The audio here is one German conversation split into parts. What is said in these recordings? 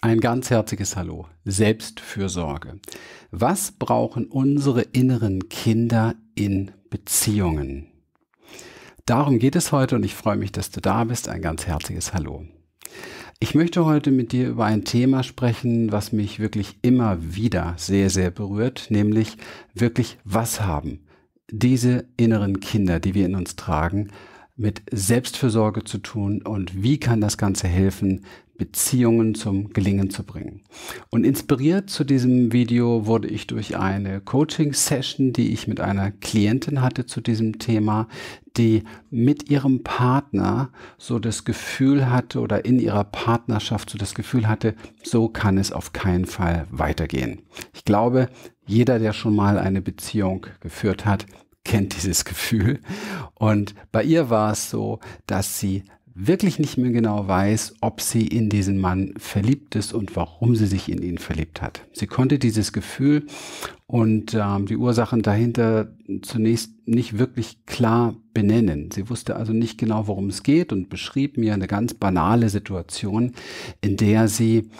Ein ganz herzliches Hallo. Selbstfürsorge. Was brauchen unsere inneren Kinder in Beziehungen? Darum geht es heute und ich freue mich, dass du da bist. Ein ganz herzliches Hallo. Ich möchte heute mit dir über ein Thema sprechen, was mich wirklich immer wieder sehr, sehr berührt, nämlich wirklich was haben diese inneren Kinder, die wir in uns tragen, mit Selbstfürsorge zu tun und wie kann das Ganze helfen, Beziehungen zum Gelingen zu bringen. Und inspiriert zu diesem Video wurde ich durch eine Coaching-Session, die ich mit einer Klientin hatte zu diesem Thema, die mit ihrem Partner so das Gefühl hatte oder in ihrer Partnerschaft so das Gefühl hatte, so kann es auf keinen Fall weitergehen. Ich glaube, jeder, der schon mal eine Beziehung geführt hat, kennt dieses Gefühl. Und bei ihr war es so, dass sie wirklich nicht mehr genau weiß, ob sie in diesen Mann verliebt ist und warum sie sich in ihn verliebt hat. Sie konnte dieses Gefühl und ähm, die Ursachen dahinter zunächst nicht wirklich klar benennen. Sie wusste also nicht genau, worum es geht und beschrieb mir eine ganz banale Situation, in der sie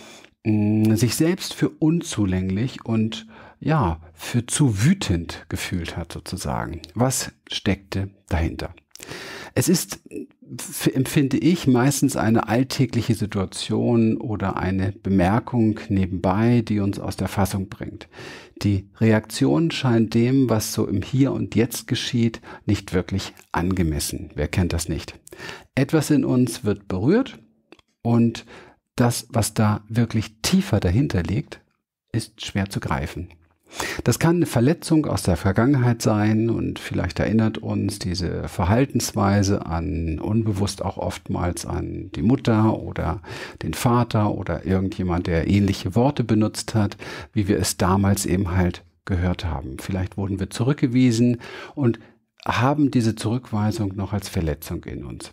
mh, mm, sich selbst für unzulänglich und ja, für zu wütend gefühlt hat sozusagen. Was steckte dahinter? Es ist empfinde ich meistens eine alltägliche Situation oder eine Bemerkung nebenbei, die uns aus der Fassung bringt. Die Reaktion scheint dem, was so im Hier und Jetzt geschieht, nicht wirklich angemessen. Wer kennt das nicht? Etwas in uns wird berührt und das, was da wirklich tiefer dahinter liegt, ist schwer zu greifen. Das kann eine Verletzung aus der Vergangenheit sein und vielleicht erinnert uns diese Verhaltensweise an unbewusst auch oftmals an die Mutter oder den Vater oder irgendjemand, der ähnliche Worte benutzt hat, wie wir es damals eben halt gehört haben. Vielleicht wurden wir zurückgewiesen und haben diese Zurückweisung noch als Verletzung in uns.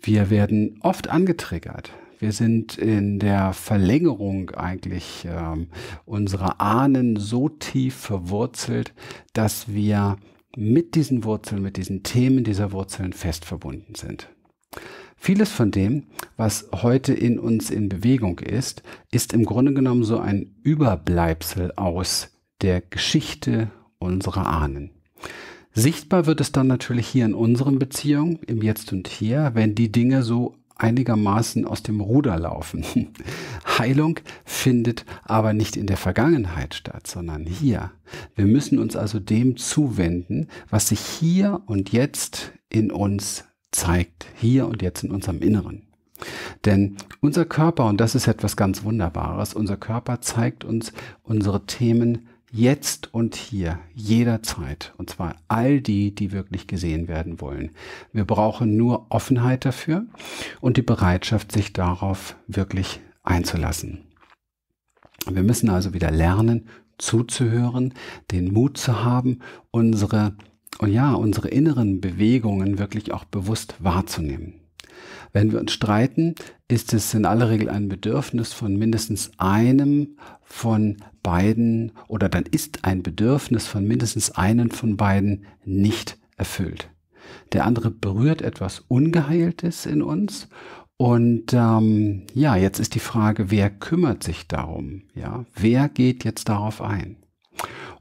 Wir werden oft angetriggert. Wir sind in der Verlängerung eigentlich ähm, unserer Ahnen so tief verwurzelt, dass wir mit diesen Wurzeln, mit diesen Themen dieser Wurzeln fest verbunden sind. Vieles von dem, was heute in uns in Bewegung ist, ist im Grunde genommen so ein Überbleibsel aus der Geschichte unserer Ahnen. Sichtbar wird es dann natürlich hier in unseren Beziehungen, im Jetzt und Hier, wenn die Dinge so einigermaßen aus dem Ruder laufen. Heilung findet aber nicht in der Vergangenheit statt, sondern hier. Wir müssen uns also dem zuwenden, was sich hier und jetzt in uns zeigt, hier und jetzt in unserem Inneren. Denn unser Körper, und das ist etwas ganz Wunderbares, unser Körper zeigt uns unsere Themen jetzt und hier, jederzeit. Und zwar all die, die wirklich gesehen werden wollen. Wir brauchen nur Offenheit dafür und die Bereitschaft, sich darauf wirklich einzulassen. Wir müssen also wieder lernen, zuzuhören, den Mut zu haben, unsere, und ja, unsere inneren Bewegungen wirklich auch bewusst wahrzunehmen. Wenn wir uns streiten, ist es in aller Regel ein Bedürfnis von mindestens einem von beiden oder dann ist ein Bedürfnis von mindestens einem von beiden nicht erfüllt. Der andere berührt etwas Ungeheiltes in uns und ähm, ja, jetzt ist die Frage, wer kümmert sich darum? Ja, wer geht jetzt darauf ein?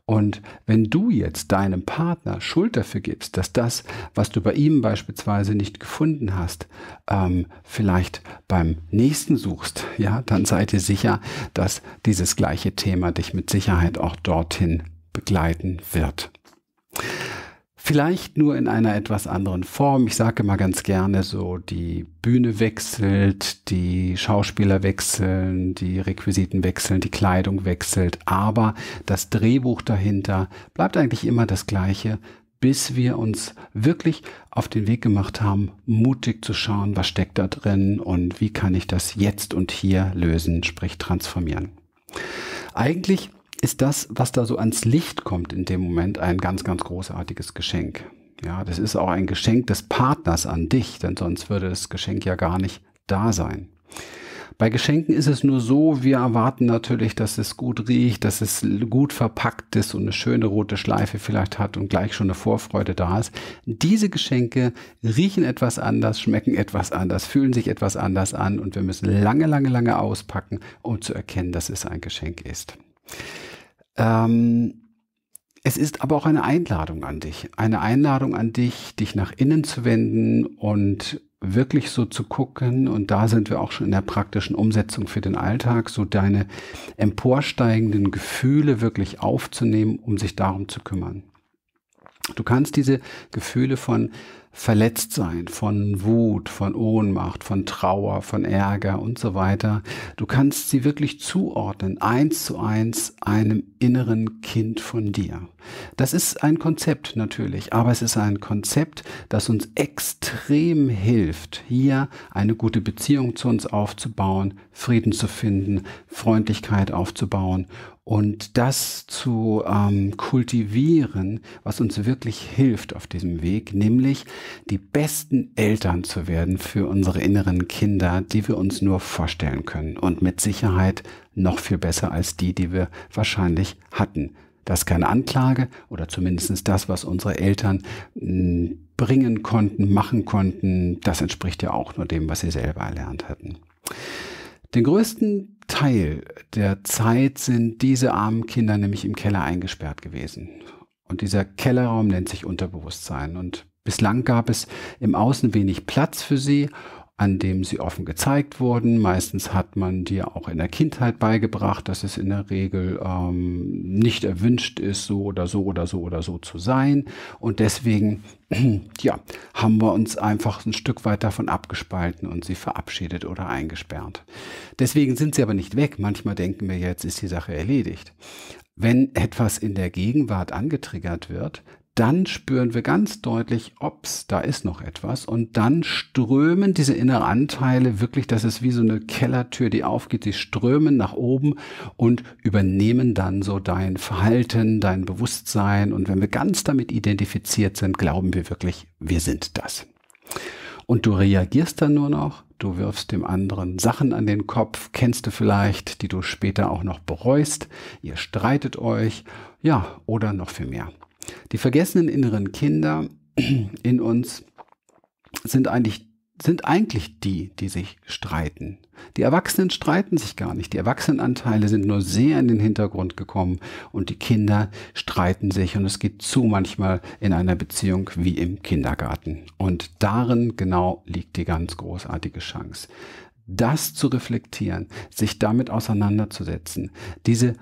Und wenn du jetzt deinem Partner Schuld dafür gibst, dass das, was du bei ihm beispielsweise nicht gefunden hast, ähm, vielleicht beim nächsten suchst, ja, dann seid ihr sicher, dass dieses gleiche Thema dich mit Sicherheit auch dorthin begleiten wird. Vielleicht nur in einer etwas anderen Form. Ich sage immer ganz gerne so, die Bühne wechselt, die Schauspieler wechseln, die Requisiten wechseln, die Kleidung wechselt, aber das Drehbuch dahinter bleibt eigentlich immer das gleiche, bis wir uns wirklich auf den Weg gemacht haben, mutig zu schauen, was steckt da drin und wie kann ich das jetzt und hier lösen, sprich transformieren. Eigentlich ist das, was da so ans Licht kommt in dem Moment, ein ganz, ganz großartiges Geschenk. Ja, das ist auch ein Geschenk des Partners an dich, denn sonst würde das Geschenk ja gar nicht da sein. Bei Geschenken ist es nur so, wir erwarten natürlich, dass es gut riecht, dass es gut verpackt ist und eine schöne rote Schleife vielleicht hat und gleich schon eine Vorfreude da ist. Diese Geschenke riechen etwas anders, schmecken etwas anders, fühlen sich etwas anders an und wir müssen lange, lange, lange auspacken, um zu erkennen, dass es ein Geschenk ist. Ähm, es ist aber auch eine Einladung an dich, eine Einladung an dich, dich nach innen zu wenden und wirklich so zu gucken, und da sind wir auch schon in der praktischen Umsetzung für den Alltag, so deine emporsteigenden Gefühle wirklich aufzunehmen, um sich darum zu kümmern. Du kannst diese Gefühle von verletzt sein, von Wut, von Ohnmacht, von Trauer, von Ärger und so weiter. Du kannst sie wirklich zuordnen, eins zu eins einem inneren Kind von dir. Das ist ein Konzept natürlich, aber es ist ein Konzept, das uns extrem hilft, hier eine gute Beziehung zu uns aufzubauen, Frieden zu finden, Freundlichkeit aufzubauen und das zu ähm, kultivieren, was uns wirklich hilft auf diesem Weg, nämlich die besten Eltern zu werden für unsere inneren Kinder, die wir uns nur vorstellen können und mit Sicherheit noch viel besser als die, die wir wahrscheinlich hatten. Das ist keine Anklage oder zumindest das, was unsere Eltern hm, bringen konnten, machen konnten, das entspricht ja auch nur dem, was sie selber erlernt hatten. Den größten Teil der Zeit sind diese armen Kinder nämlich im Keller eingesperrt gewesen. Und dieser Kellerraum nennt sich Unterbewusstsein. Und bislang gab es im Außen wenig Platz für sie an dem sie offen gezeigt wurden. Meistens hat man dir auch in der Kindheit beigebracht, dass es in der Regel ähm, nicht erwünscht ist, so oder so oder so oder so zu sein. Und deswegen, ja, haben wir uns einfach ein Stück weit davon abgespalten und sie verabschiedet oder eingesperrt. Deswegen sind sie aber nicht weg. Manchmal denken wir, jetzt ist die Sache erledigt. Wenn etwas in der Gegenwart angetriggert wird, dann spüren wir ganz deutlich, ops, da ist noch etwas. Und dann strömen diese inneren Anteile wirklich, das ist wie so eine Kellertür, die aufgeht, die strömen nach oben und übernehmen dann so dein Verhalten, dein Bewusstsein. Und wenn wir ganz damit identifiziert sind, glauben wir wirklich, wir sind das. Und du reagierst dann nur noch, du wirfst dem anderen Sachen an den Kopf, kennst du vielleicht, die du später auch noch bereust, ihr streitet euch, ja, oder noch viel mehr. Die vergessenen inneren Kinder in uns sind eigentlich sind eigentlich die, die sich streiten. Die Erwachsenen streiten sich gar nicht. Die Erwachsenenanteile sind nur sehr in den Hintergrund gekommen und die Kinder streiten sich und es geht zu manchmal in einer Beziehung wie im Kindergarten. Und darin genau liegt die ganz großartige Chance. Das zu reflektieren, sich damit auseinanderzusetzen, diese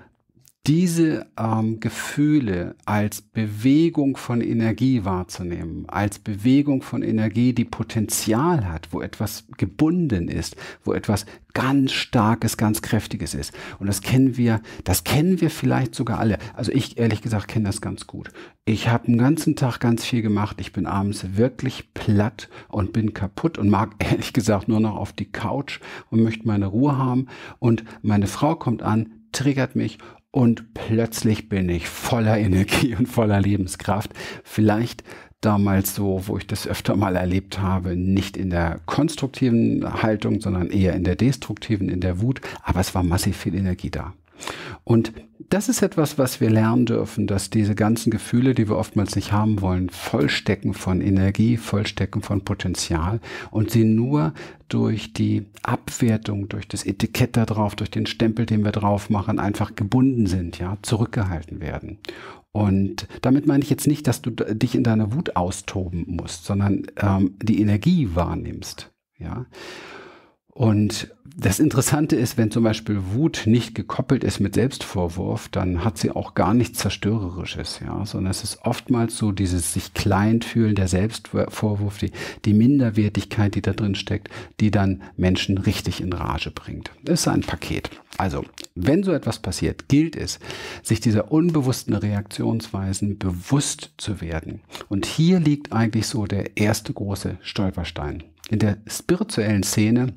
diese ähm, Gefühle als Bewegung von Energie wahrzunehmen, als Bewegung von Energie, die Potenzial hat, wo etwas gebunden ist, wo etwas ganz starkes, ganz kräftiges ist. Und das kennen wir, das kennen wir vielleicht sogar alle. Also ich ehrlich gesagt kenne das ganz gut. Ich habe den ganzen Tag ganz viel gemacht. Ich bin abends wirklich platt und bin kaputt und mag ehrlich gesagt nur noch auf die Couch und möchte meine Ruhe haben. Und meine Frau kommt an, triggert mich und plötzlich bin ich voller Energie und voller Lebenskraft. Vielleicht damals so, wo ich das öfter mal erlebt habe, nicht in der konstruktiven Haltung, sondern eher in der destruktiven, in der Wut. Aber es war massiv viel Energie da. Und das ist etwas, was wir lernen dürfen, dass diese ganzen Gefühle, die wir oftmals nicht haben wollen, vollstecken von Energie, vollstecken von Potenzial und sie nur durch die Abwertung, durch das Etikett da drauf, durch den Stempel, den wir drauf machen, einfach gebunden sind, ja, zurückgehalten werden. Und damit meine ich jetzt nicht, dass du dich in deiner Wut austoben musst, sondern ähm, die Energie wahrnimmst, ja. Und das Interessante ist, wenn zum Beispiel Wut nicht gekoppelt ist mit Selbstvorwurf, dann hat sie auch gar nichts Zerstörerisches, ja, sondern es ist oftmals so dieses sich klein fühlen, der Selbstvorwurf, die, die Minderwertigkeit, die da drin steckt, die dann Menschen richtig in Rage bringt. Das ist ein Paket. Also, wenn so etwas passiert, gilt es, sich dieser unbewussten Reaktionsweisen bewusst zu werden. Und hier liegt eigentlich so der erste große Stolperstein. In der spirituellen Szene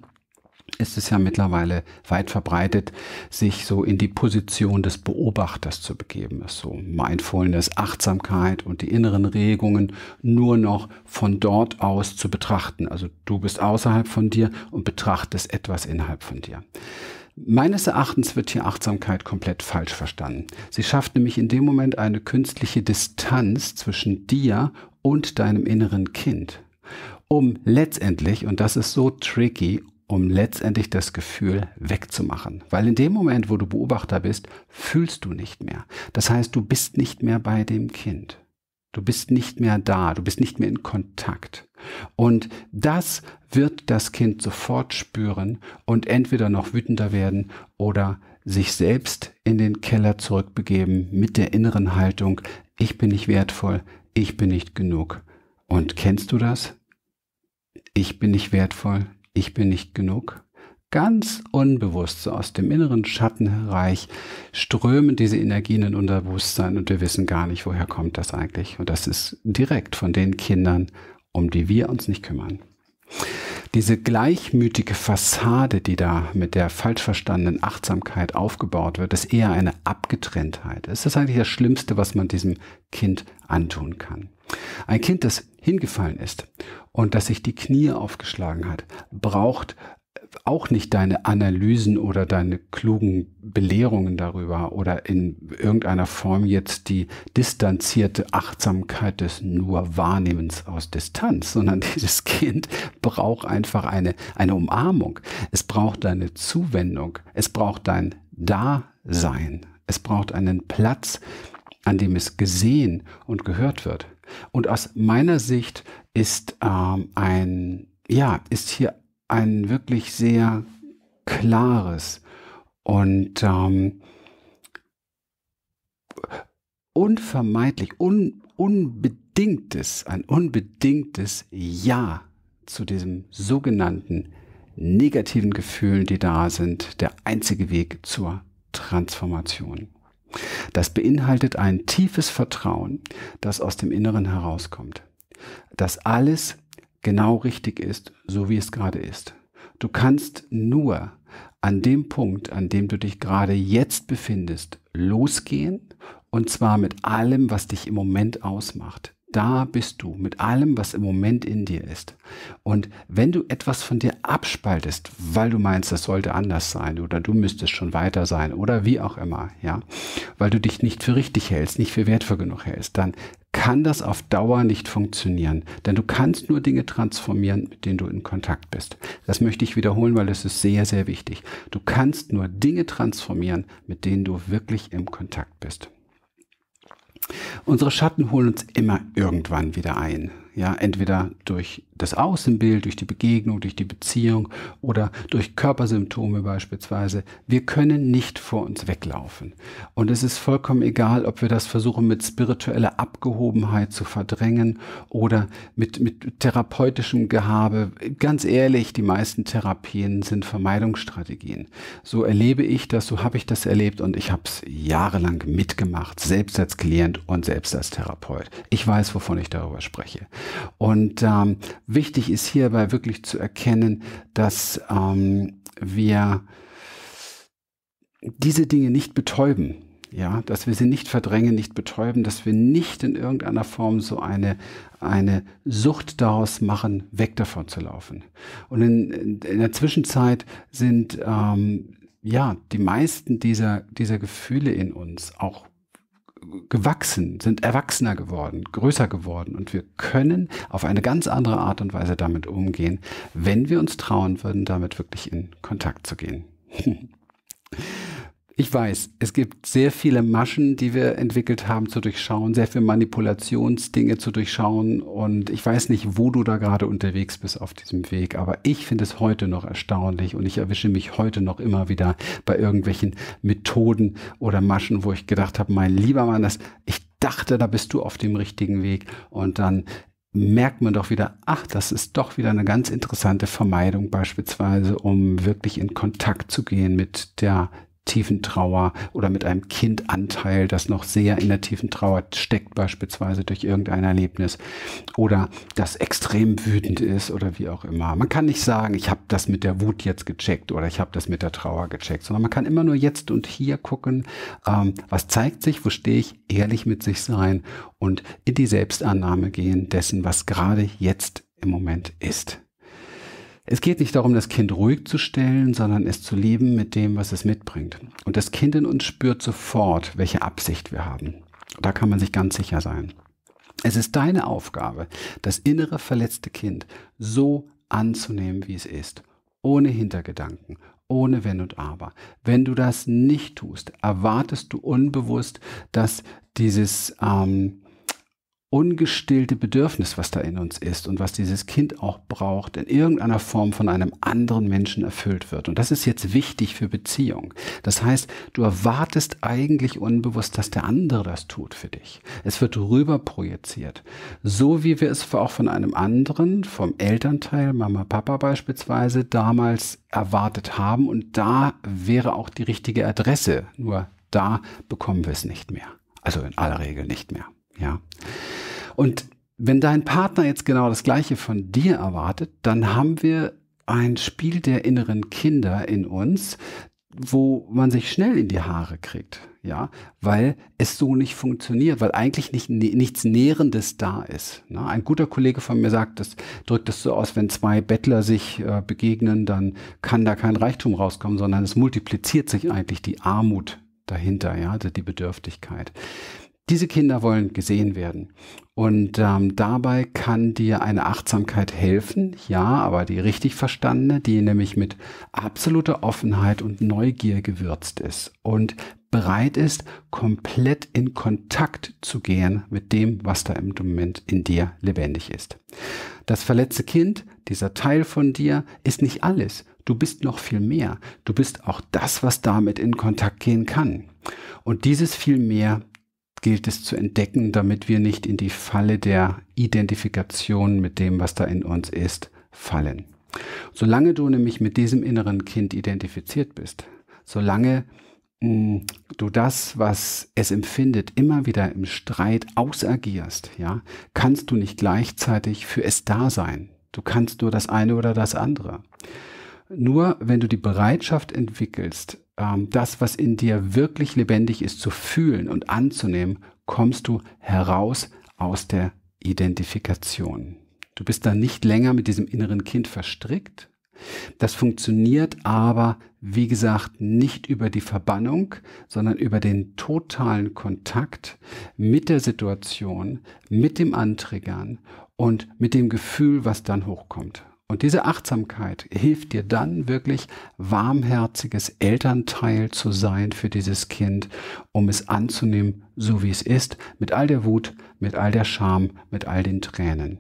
ist es ja mittlerweile weit verbreitet, sich so in die Position des Beobachters zu begeben. Das so Mindfulness, Achtsamkeit und die inneren Regungen nur noch von dort aus zu betrachten. Also du bist außerhalb von dir und betrachtest etwas innerhalb von dir. Meines Erachtens wird hier Achtsamkeit komplett falsch verstanden. Sie schafft nämlich in dem Moment eine künstliche Distanz zwischen dir und deinem inneren Kind um letztendlich, und das ist so tricky, um letztendlich das Gefühl wegzumachen. Weil in dem Moment, wo du Beobachter bist, fühlst du nicht mehr. Das heißt, du bist nicht mehr bei dem Kind. Du bist nicht mehr da, du bist nicht mehr in Kontakt. Und das wird das Kind sofort spüren und entweder noch wütender werden oder sich selbst in den Keller zurückbegeben mit der inneren Haltung, ich bin nicht wertvoll, ich bin nicht genug. Und kennst du das? Ich bin nicht wertvoll, ich bin nicht genug. Ganz unbewusst, so aus dem inneren Schattenreich, strömen diese Energien in unser Bewusstsein und wir wissen gar nicht, woher kommt das eigentlich. Und das ist direkt von den Kindern, um die wir uns nicht kümmern. Diese gleichmütige Fassade, die da mit der falsch verstandenen Achtsamkeit aufgebaut wird, ist eher eine Abgetrenntheit. Es ist eigentlich das Schlimmste, was man diesem Kind antun kann. Ein Kind, das hingefallen ist und dass sich die Knie aufgeschlagen hat, braucht auch nicht deine Analysen oder deine klugen Belehrungen darüber oder in irgendeiner Form jetzt die distanzierte Achtsamkeit des nur Wahrnehmens aus Distanz, sondern dieses Kind braucht einfach eine, eine Umarmung. Es braucht deine Zuwendung. Es braucht dein Dasein. Es braucht einen Platz, an dem es gesehen und gehört wird. Und aus meiner Sicht ist ähm, ein, ja, ist hier ein wirklich sehr klares und ähm, unvermeidlich, un, unbedingtes, ein unbedingtes Ja zu diesem sogenannten negativen Gefühlen, die da sind, der einzige Weg zur Transformation. Das beinhaltet ein tiefes Vertrauen, das aus dem Inneren herauskommt, dass alles genau richtig ist, so wie es gerade ist. Du kannst nur an dem Punkt, an dem du dich gerade jetzt befindest, losgehen und zwar mit allem, was dich im Moment ausmacht. Da bist du mit allem, was im Moment in dir ist. Und wenn du etwas von dir abspaltest, weil du meinst, das sollte anders sein oder du müsstest schon weiter sein oder wie auch immer, ja, weil du dich nicht für richtig hältst, nicht für wertvoll genug hältst, dann kann das auf Dauer nicht funktionieren. Denn du kannst nur Dinge transformieren, mit denen du in Kontakt bist. Das möchte ich wiederholen, weil es ist sehr, sehr wichtig. Du kannst nur Dinge transformieren, mit denen du wirklich im Kontakt bist. Unsere Schatten holen uns immer irgendwann wieder ein. Ja, entweder durch das Außenbild, durch die Begegnung, durch die Beziehung oder durch Körpersymptome beispielsweise. Wir können nicht vor uns weglaufen. Und es ist vollkommen egal, ob wir das versuchen mit spiritueller Abgehobenheit zu verdrängen oder mit, mit therapeutischem Gehabe. Ganz ehrlich, die meisten Therapien sind Vermeidungsstrategien. So erlebe ich das, so habe ich das erlebt und ich habe es jahrelang mitgemacht, selbst als Klient und selbst als Therapeut. Ich weiß, wovon ich darüber spreche. Und ähm, wichtig ist hierbei wirklich zu erkennen, dass ähm, wir diese Dinge nicht betäuben. Ja, dass wir sie nicht verdrängen, nicht betäuben, dass wir nicht in irgendeiner Form so eine, eine Sucht daraus machen, weg davon zu laufen. Und in, in der Zwischenzeit sind ähm, ja die meisten dieser, dieser Gefühle in uns, auch gewachsen, sind erwachsener geworden, größer geworden und wir können auf eine ganz andere Art und Weise damit umgehen, wenn wir uns trauen würden, damit wirklich in Kontakt zu gehen. ich weiß, es gibt sehr viele Maschen, die wir entwickelt haben zu durchschauen, sehr viele Manipulationsdinge zu durchschauen. Und ich weiß nicht, wo du da gerade unterwegs bist auf diesem Weg, aber ich finde es heute noch erstaunlich und ich erwische mich heute noch immer wieder bei irgendwelchen Methoden oder Maschen, wo ich gedacht habe, mein lieber Mann, das, ich dachte, da bist du auf dem richtigen Weg. Und dann merkt man doch wieder, ach, das ist doch wieder eine ganz interessante Vermeidung beispielsweise, um wirklich in Kontakt zu gehen mit der tiefen Trauer oder mit einem Kindanteil, das noch sehr in der tiefen Trauer steckt, beispielsweise durch irgendein Erlebnis oder das extrem wütend ist oder wie auch immer. Man kann nicht sagen, ich habe das mit der Wut jetzt gecheckt oder ich habe das mit der Trauer gecheckt, sondern man kann immer nur jetzt und hier gucken, ähm, was zeigt sich, wo stehe ich, ehrlich mit sich sein und in die Selbstannahme gehen dessen, was gerade jetzt im Moment ist. Es geht nicht darum, das Kind ruhig zu stellen, sondern es zu lieben mit dem, was es mitbringt. Und das Kind in uns spürt sofort, welche Absicht wir haben. Da kann man sich ganz sicher sein. Es ist deine Aufgabe, das innere verletzte Kind so anzunehmen, wie es ist, ohne Hintergedanken, ohne Wenn und Aber. Wenn du das nicht tust, erwartest du unbewusst, dass dieses ähm, ungestillte Bedürfnis, was da in uns ist und was dieses Kind auch braucht, in irgendeiner Form von einem anderen Menschen erfüllt wird. Und das ist jetzt wichtig für Beziehung. Das heißt, du erwartest eigentlich unbewusst, dass der andere das tut für dich. Es wird rüber projiziert. So wie wir es auch von einem anderen, vom Elternteil, Mama, Papa beispielsweise, damals erwartet haben. Und da wäre auch die richtige Adresse. Nur da bekommen wir es nicht mehr. Also in aller Regel nicht mehr. Ja. Und wenn dein Partner jetzt genau das Gleiche von dir erwartet, dann haben wir ein Spiel der inneren Kinder in uns, wo man sich schnell in die Haare kriegt, ja, weil es so nicht funktioniert, weil eigentlich nicht, nichts Nährendes da ist. Ne? Ein guter Kollege von mir sagt, das drückt es so aus, wenn zwei Bettler sich äh, begegnen, dann kann da kein Reichtum rauskommen, sondern es multipliziert sich eigentlich die Armut dahinter, ja, die Bedürftigkeit. Diese Kinder wollen gesehen werden. Und ähm, dabei kann dir eine Achtsamkeit helfen, ja, aber die richtig verstandene, die nämlich mit absoluter Offenheit und Neugier gewürzt ist und bereit ist, komplett in Kontakt zu gehen mit dem, was da im Moment in dir lebendig ist. Das verletzte Kind, dieser Teil von dir, ist nicht alles. Du bist noch viel mehr. Du bist auch das, was damit in Kontakt gehen kann. Und dieses viel mehr gilt es zu entdecken, damit wir nicht in die Falle der Identifikation mit dem, was da in uns ist, fallen. Solange du nämlich mit diesem inneren Kind identifiziert bist, solange mm, du das, was es empfindet, immer wieder im Streit ausagierst, ja, kannst du nicht gleichzeitig für es da sein. Du kannst nur das eine oder das andere. Nur wenn du die Bereitschaft entwickelst, ähm, das, was in dir wirklich lebendig ist, zu fühlen und anzunehmen, kommst du heraus aus der Identifikation. Du bist dann nicht länger mit diesem inneren Kind verstrickt. Das funktioniert aber, wie gesagt, nicht über die Verbannung, sondern über den totalen Kontakt mit der Situation, mit dem Antriggern und mit dem Gefühl, was dann hochkommt. Und diese Achtsamkeit hilft dir dann wirklich warmherziges Elternteil zu sein für dieses Kind, um es anzunehmen, so wie es ist, mit all der Wut, mit all der Scham, mit all den Tränen.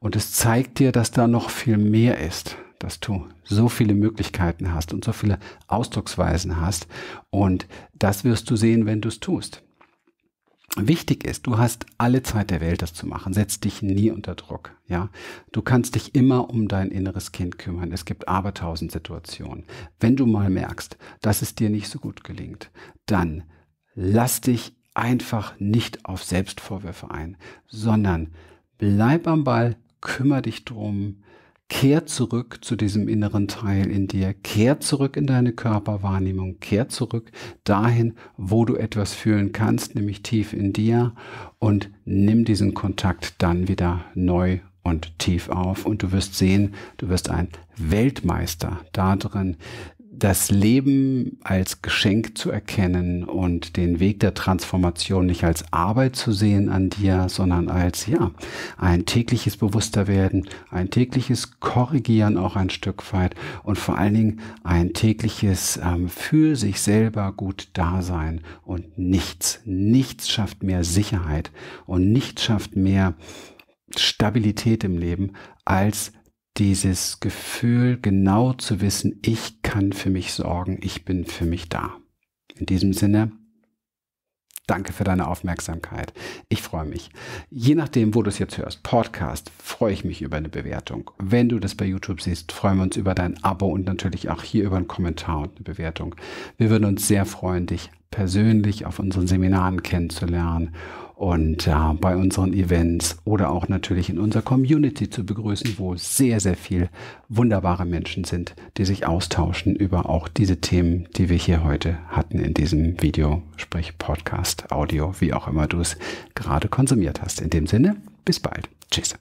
Und es zeigt dir, dass da noch viel mehr ist, dass du so viele Möglichkeiten hast und so viele Ausdrucksweisen hast. Und das wirst du sehen, wenn du es tust. Wichtig ist, du hast alle Zeit der Welt, das zu machen. Setz dich nie unter Druck. Ja, du kannst dich immer um dein inneres Kind kümmern. Es gibt aber tausend Situationen. Wenn du mal merkst, dass es dir nicht so gut gelingt, dann lass dich einfach nicht auf Selbstvorwürfe ein, sondern bleib am Ball, kümmere dich drum, Kehr zurück zu diesem inneren Teil in dir. Kehr zurück in deine Körperwahrnehmung. Kehr zurück dahin, wo du etwas fühlen kannst, nämlich tief in dir. Und nimm diesen Kontakt dann wieder neu und tief auf. Und du wirst sehen, du wirst ein Weltmeister darin, das Leben als Geschenk zu erkennen und den Weg der Transformation nicht als Arbeit zu sehen an dir, sondern als, ja, ein tägliches Bewussterwerden, ein tägliches Korrigieren auch ein Stück weit und vor allen Dingen ein tägliches ähm, für sich selber gut Dasein und nichts, nichts schafft mehr Sicherheit und nichts schafft mehr Stabilität im Leben als dieses Gefühl, genau zu wissen, ich kann für mich sorgen, ich bin für mich da. In diesem Sinne, danke für deine Aufmerksamkeit. Ich freue mich. Je nachdem, wo du es jetzt hörst, Podcast, freue ich mich über eine Bewertung. Wenn du das bei YouTube siehst, freuen wir uns über dein Abo und natürlich auch hier über einen Kommentar und eine Bewertung. Wir würden uns sehr freuen, dich persönlich auf unseren Seminaren kennenzulernen und äh, bei unseren Events oder auch natürlich in unserer Community zu begrüßen, wo sehr, sehr viel wunderbare Menschen sind, die sich austauschen über auch diese Themen, die wir hier heute hatten in diesem Video, sprich Podcast, Audio, wie auch immer du es gerade konsumiert hast. In dem Sinne, bis bald. Tschüss.